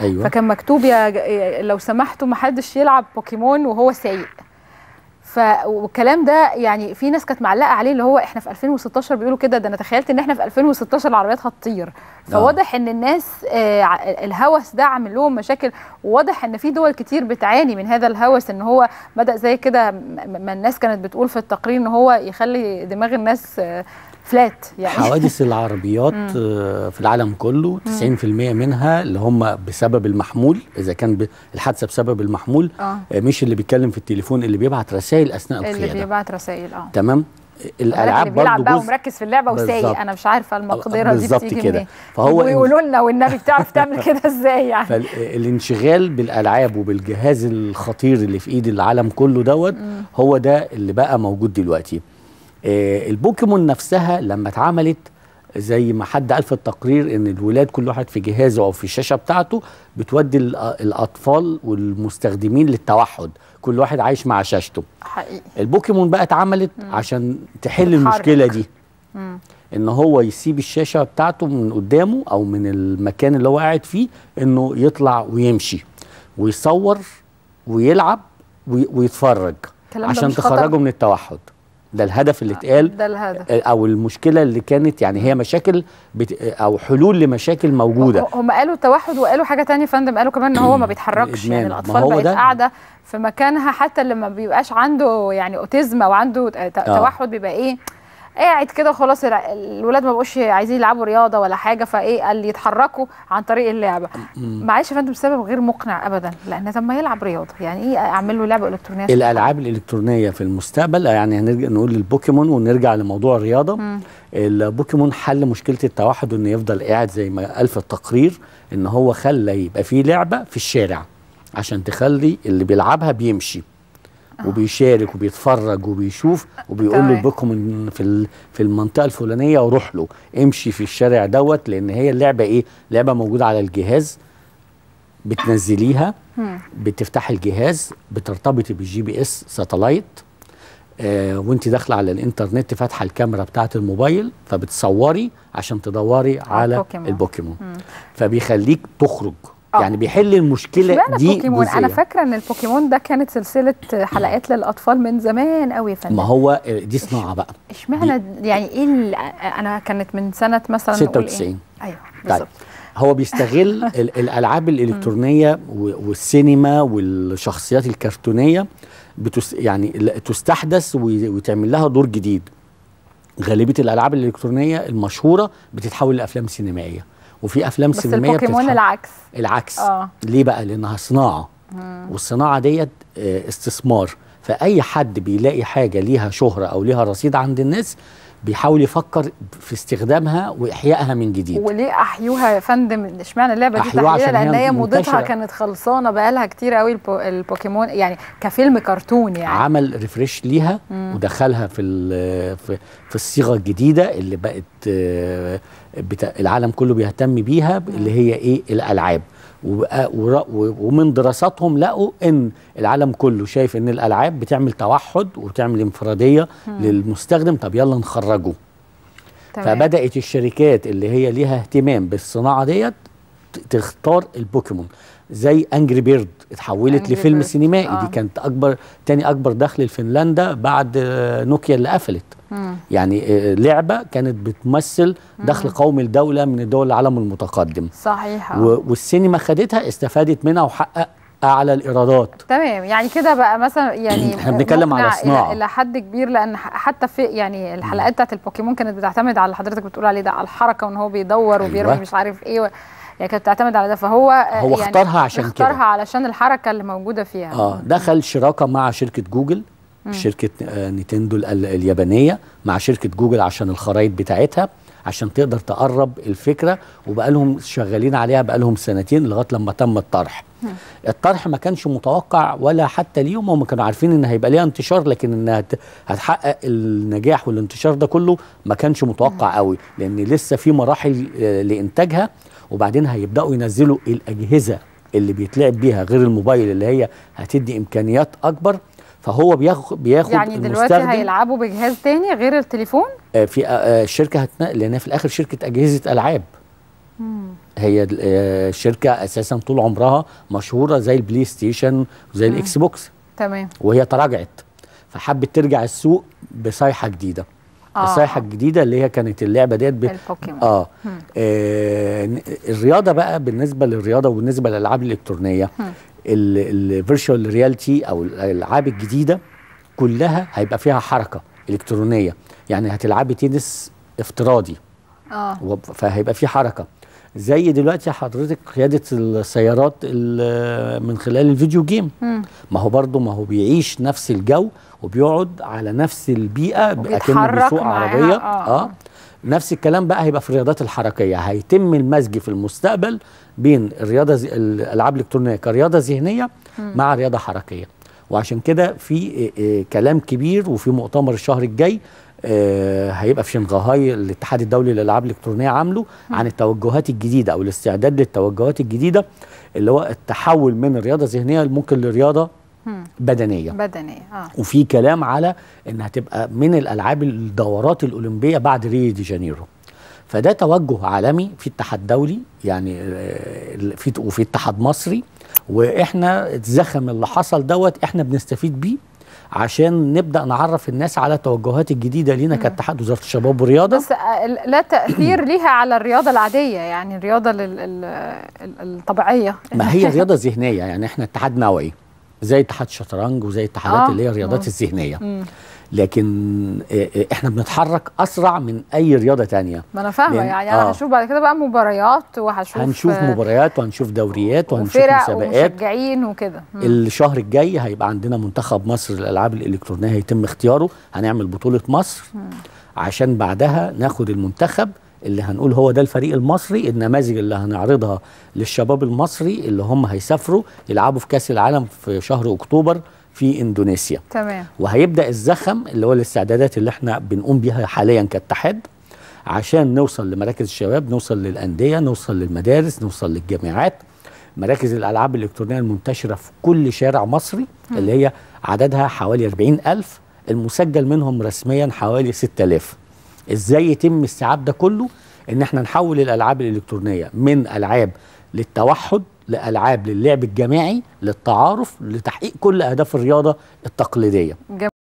أيوة. فكان مكتوب يا لو سمحتوا ما حدش يلعب بوكيمون وهو سايق فالكلام ده يعني في ناس كانت معلقه عليه اللي هو احنا في 2016 بيقولوا كده ده انا تخيلت ان احنا في 2016 العربيات هتطير نعم. فواضح ان الناس آه، الهوس ده عامل لهم مشاكل وواضح ان في دول كتير بتعاني من هذا الهوس ان هو بدا زي كده ما الناس كانت بتقول في التقرير ان هو يخلي دماغ الناس آه، فلات يعني حوادث العربيات آه، في العالم كله 90% منها اللي هم بسبب المحمول اذا كان الحادثه بسبب المحمول آه. آه. مش اللي بيتكلم في التليفون اللي بيبعت رسائل اثناء القياده اللي بيبعت رسائل اه تمام الالعاب اللي بيلعب بقى ومركز في اللعبه وسايق انا مش عارفه المقدره دي بتيجي كده فهو ويقولوا لنا والنبي بتعرف تعمل كده ازاي يعني فالانشغال بالالعاب وبالجهاز الخطير اللي في ايد العالم كله دوت هو ده اللي بقى موجود دلوقتي آه، البوكيمون نفسها لما اتعملت زي ما حد قال في التقرير ان الولاد كل واحد في جهازه او في الشاشه بتاعته بتودي الاطفال والمستخدمين للتوحد كل واحد عايش مع شاشته حقيقي البوكيمون بقى اتعملت عشان تحل بتحرك. المشكله دي مم. ان هو يسيب الشاشه بتاعته من قدامه او من المكان اللي هو قاعد فيه انه يطلع ويمشي ويصور ويلعب ويتفرج عشان تخرجه من التوحد ده الهدف اللي اتقال ده الهدف آه، او المشكله اللي كانت يعني هي مشاكل بت او حلول لمشاكل موجوده هم قالوا التوحد وقالوا حاجه ثانيه يا فندم قالوا كمان ان هو ما بيتحركش يعني الاطفال بقت قاعده في مكانها حتى اللي ما بيبقاش عنده يعني اوتيزم او عنده آه. توحد بيبقى ايه قاعد كده خلاص الولاد ما بقوش عايزين يلعبوا رياضه ولا حاجه فايه قال يتحركوا عن طريق اللعبه معلش يا فندم سبب غير مقنع ابدا لان طب ما يلعب رياضه يعني ايه اعمل له لعبه الكترونيه الالعاب الالكترونيه في المستقبل يعني هنرجع نقول البوكيمون ونرجع لموضوع الرياضه مم. البوكيمون حل مشكله التوحد انه يفضل قاعد زي ما قال في التقرير ان هو خلى يبقى في لعبه في الشارع عشان تخلي اللي بيلعبها بيمشي آه. وبيشارك وبيتفرج وبيشوف آه، وبيقول له بكم في في المنطقه الفلانيه وروح له امشي في الشارع دوت لان هي اللعبه ايه لعبه موجوده على الجهاز بتنزليها بتفتحي الجهاز بترتبطي بالجي بي اس ساتلايت آه وانت داخله على الانترنت فاتحه الكاميرا بتاعه الموبايل فبتصوري عشان تدوري على البوكيمون, البوكيمون. فبيخليك تخرج آه. يعني بيحل المشكله دي بوكيمون انا فاكره ان البوكيمون ده كانت سلسله حلقات للاطفال من زمان قوي يا فندم ما هو آه، دي صناعه بقى اشمعنى يعني ايه آه، انا كانت من سنه مثلا 96 إيه؟ ايوه طيب. بالظبط هو بيستغل الالعاب الالكترونيه والسينما والشخصيات الكرتونيه بتس يعني تستحدث وتعمل لها دور جديد غالبيه الالعاب الالكترونيه المشهوره بتتحول لافلام سينمائيه وفي افلام بس سينمائيه البوكيمون العكس العكس آه. ليه بقى لانها صناعه مم. والصناعه ديت آه، استثمار فاي حد بيلاقي حاجه ليها شهره او ليها رصيد عند الناس بيحاول يفكر في استخدامها واحيائها من جديد وليه احيوها يا فندم اشمعنى اللعبه دي تحليلها لان هي موضتها كانت خلصانه بقالها كتير قوي البو البوكيمون يعني كفيلم كرتون يعني عمل ريفريش ليها مم. ودخلها في في, في الصيغه الجديده اللي بقت آه، العالم كله بيهتم بيها اللي هي ايه الالعاب ومن دراساتهم لقوا ان العالم كله شايف ان الالعاب بتعمل توحد وبتعمل انفراديه مم. للمستخدم طب يلا نخرجه فبدات الشركات اللي هي ليها اهتمام بالصناعه ديت تختار البوكيمون زي انجري بيرد اتحولت أنجري لفيلم بيرد. سينمائي آه. دي كانت اكبر تاني اكبر دخل لفنلندا بعد آه، نوكيا اللي قفلت يعني آه، لعبه كانت بتمثل دخل قومي لدوله من دول العالم المتقدم صحيح والسينما خدتها استفادت منها وحقق اعلى الايرادات تمام يعني كده بقى مثلا يعني احنا بنتكلم على صناعه الى حد كبير لان حتى في يعني الحلقات بتاعت البوكيمون كانت بتعتمد على اللي حضرتك بتقول عليه ده على الحركه وان هو بيدور أيوة. وبيرمي أيوة. مش عارف ايه و... هي كانت بتعتمد على ده فهو آه، هو يعني اختارها عشان اختارها كده اختارها علشان الحركه اللي موجوده فيها اه دخل شراكه مع شركه جوجل مم. شركه آه، نينتندو اليابانيه مع شركه جوجل عشان الخرايط بتاعتها عشان تقدر تقرب الفكره وبقالهم شغالين عليها بقالهم سنتين لغايه لما تم الطرح الطرح ما كانش متوقع ولا حتى ليهم هم كانوا عارفين ان هيبقى ليها انتشار لكن انها هتحقق النجاح والانتشار ده كله ما كانش متوقع قوي لان لسه في مراحل آه، لانتاجها وبعدين هيبداوا ينزلوا الاجهزه اللي بيتلعب بيها غير الموبايل اللي هي هتدي امكانيات اكبر فهو بياخد بياخد يعني دلوقتي هيلعبوا بجهاز تاني غير التليفون آه، في آه، آه، الشركه هتنقل لان في الاخر شركه اجهزه العاب هي الشركه اساسا طول عمرها مشهوره زي البلاي ستيشن وزي الاكس بوكس تمام وهي تراجعت فحبت ترجع السوق بصيحه جديده آه. الصيحه الجديده اللي هي كانت اللعبه ديت ب... آه. اه الرياضه بقى بالنسبه للرياضه وبالنسبه للالعاب الالكترونيه الفيرتشوال رياليتي او الالعاب الجديده كلها هيبقى فيها حركه الكترونيه يعني هتلعبي تنس افتراضي اه فهيبقى في حركه زي دلوقتي حضرتك قياده السيارات من خلال الفيديو جيم ما هو برضه ما هو بيعيش نفس الجو وبيقعد على نفس البيئه اكنه بيسوق عربيه اه, آه. نفس الكلام بقى هيبقى في الرياضات الحركيه هيتم المزج في المستقبل بين الرياضه زي... الالعاب الالكترونيه كرياضه ذهنيه مع رياضه حركيه وعشان كده في آه، آه، كلام كبير وفي مؤتمر الشهر الجاي آه، هيبقى في شنغهاي الاتحاد الدولي للالعاب الالكترونيه عامله عن التوجهات الجديده او الاستعداد للتوجهات الجديده اللي هو التحول من رياضه ذهنيه ممكن لرياضه بدنيه بدنيه اه وفي كلام على انها تبقى من الالعاب الدورات الاولمبيه بعد ريو دي جانيرو فده توجه عالمي في اتحاد دولي يعني آه، في وفي اتحاد مصري واحنا الزخم اللي حصل دوت احنا بنستفيد بيه عشان نبدا نعرف الناس على التوجهات الجديده لينا كاتحاد وزاره الشباب والرياضه بس آه، لا تاثير ليها على الرياضه العاديه يعني الرياضه الطبيعيه ما هي رياضه ذهنيه يعني احنا اتحاد نوعي زي اتحاد الشطرنج وزي اتحادات آه. اللي هي الرياضات آه. الذهنيه لكن آه، آه، احنا بنتحرك اسرع من اي رياضه تانية ما انا فاهمه يعني انا آه. هشوف بعد كده بقى مباريات وهشوف هنشوف آه، مباريات وهنشوف دوريات وهنشوف مسابقات ومشجعين وكده الشهر الجاي هيبقى عندنا منتخب مصر للالعاب الالكترونيه هيتم اختياره هنعمل بطوله مصر م. عشان بعدها ناخد المنتخب اللي هنقول هو ده الفريق المصري النماذج اللي هنعرضها للشباب المصري اللي هم هيسافروا يلعبوا في كاس العالم في شهر اكتوبر في اندونيسيا تمام وهيبدا الزخم اللي هو الاستعدادات اللي احنا بنقوم بيها حاليا كاتحاد عشان نوصل لمراكز الشباب نوصل للانديه نوصل للمدارس نوصل للجامعات مراكز الالعاب الالكترونيه المنتشره في كل شارع مصري م. اللي هي عددها حوالي 40000 المسجل منهم رسميا حوالي 6000 ازاي يتم استيعاب ده كله ان احنا نحول الالعاب الالكترونيه من العاب للتوحد لألعاب للعب الجماعي للتعارف لتحقيق كل أهداف الرياضة التقليدية